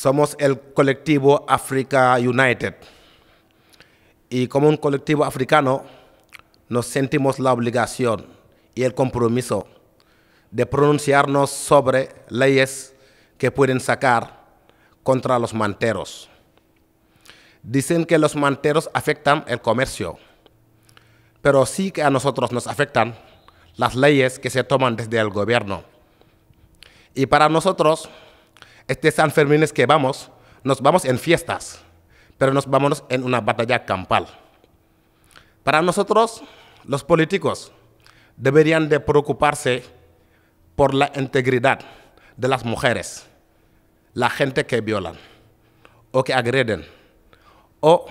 somos el colectivo Africa United. Y como un colectivo africano, nos sentimos la obligación y el compromiso de pronunciarnos sobre leyes que pueden sacar contra los manteros. Dicen que los manteros afectan el comercio, pero sí que a nosotros nos afectan las leyes que se toman desde el gobierno. Y para nosotros, este San Fermín es que vamos, nos vamos en fiestas, pero nos vamos en una batalla campal. Para nosotros, los políticos deberían de preocuparse por la integridad de las mujeres, la gente que violan o que agreden, o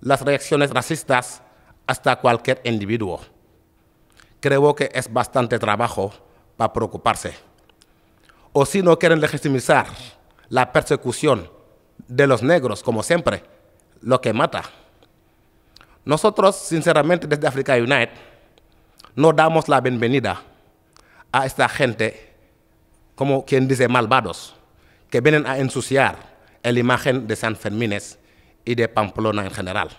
las reacciones racistas hasta cualquier individuo. Creo que es bastante trabajo para preocuparse. O si no quieren legitimizar la persecución de los negros, como siempre, lo que mata. Nosotros, sinceramente, desde Africa Unite, no damos la bienvenida a esta gente, como quien dice, malvados, que vienen a ensuciar la imagen de San Fermines y de Pamplona en general.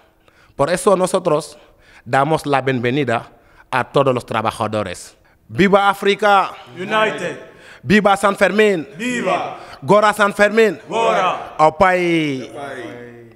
Por eso nosotros damos la bienvenida a todos los trabajadores. ¡Viva África! United. Biba San Fermin. Biba. Gora San Fermin. Gora. Apai. Apai.